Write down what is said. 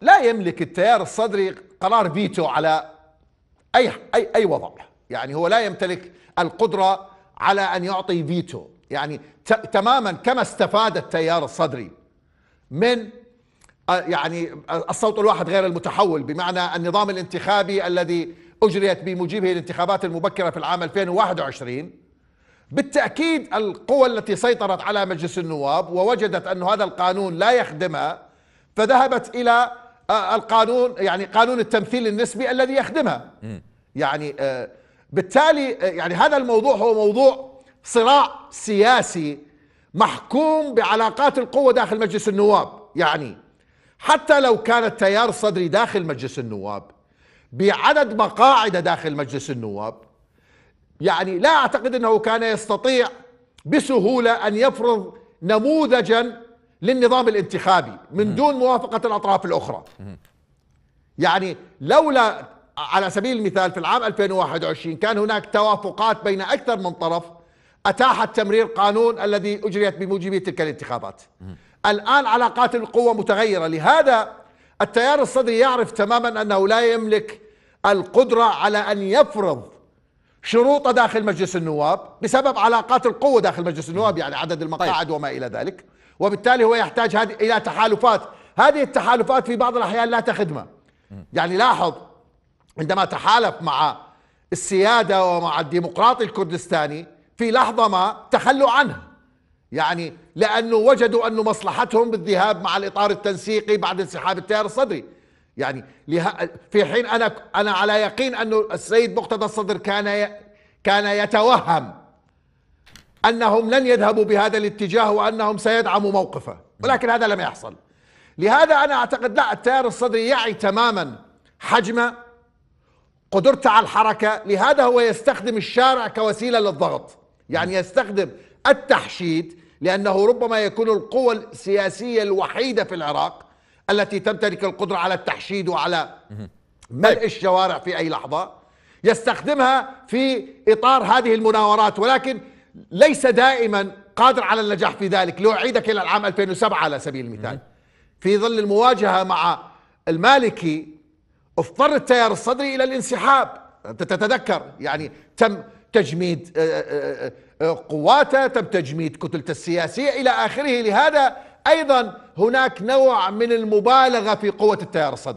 لا يملك التيار الصدري قرار فيتو على أي, أي, أي وضع يعني هو لا يمتلك القدرة على أن يعطي فيتو يعني تماما كما استفاد التيار الصدري من آه، يعني آه، الصوت الواحد غير المتحول بمعنى النظام الانتخابي الذي أجريت بموجبه الانتخابات المبكرة في العام 2021 بالتأكيد القوى التي سيطرت على مجلس النواب ووجدت أن هذا القانون لا يخدمها فذهبت إلى آه، القانون يعني قانون التمثيل النسبي الذي يخدمها يعني آه، بالتالي آه، يعني هذا الموضوع هو موضوع صراع سياسي محكوم بعلاقات القوة داخل مجلس النواب يعني حتى لو كان التيار الصدري داخل مجلس النواب بعدد مقاعد داخل مجلس النواب يعني لا أعتقد أنه كان يستطيع بسهولة أن يفرض نموذجا للنظام الانتخابي من دون موافقة الأطراف الأخرى يعني لولا على سبيل المثال في العام 2021 كان هناك توافقات بين أكثر من طرف أتاحت تمرير قانون الذي أجريت بموجب تلك الانتخابات الآن علاقات القوة متغيرة لهذا التيار الصدري يعرف تماما أنه لا يملك القدرة على أن يفرض شروط داخل مجلس النواب بسبب علاقات القوة داخل مجلس النواب يعني عدد طيب. المقاعد وما إلى ذلك وبالتالي هو يحتاج هذه إلى تحالفات هذه التحالفات في بعض الأحيان لا تخدمه يعني لاحظ عندما تحالف مع السيادة ومع الديمقراطي الكردستاني في لحظة ما تخلوا عنه يعني لأنه وجدوا أن مصلحتهم بالذهاب مع الإطار التنسيقي بعد انسحاب التيار الصدري يعني في حين أنا أنا على يقين أن السيد مقتدى الصدر كان كان يتوهم أنهم لن يذهبوا بهذا الاتجاه وأنهم سيدعموا موقفه ولكن هذا لم يحصل لهذا أنا أعتقد لا التيار الصدري يعي تماما حجمه قدرته على الحركة لهذا هو يستخدم الشارع كوسيلة للضغط يعني يستخدم التحشيد لأنه ربما يكون القوى السياسية الوحيدة في العراق التي تمتلك القدرة على التحشيد وعلى ملء طيب. الشوارع في أي لحظة يستخدمها في إطار هذه المناورات ولكن ليس دائما قادر على النجاح في ذلك لو عيدك إلى العام 2007 على سبيل المثال في ظل المواجهة مع المالكي اضطر التيار الصدري إلى الانسحاب أنت تتذكر يعني تم تجميد آه، آه، آه، قواته تم تجميد كتلته السياسية إلى آخره لهذا أيضا هناك نوع من المبالغة في قوة التيار الصدري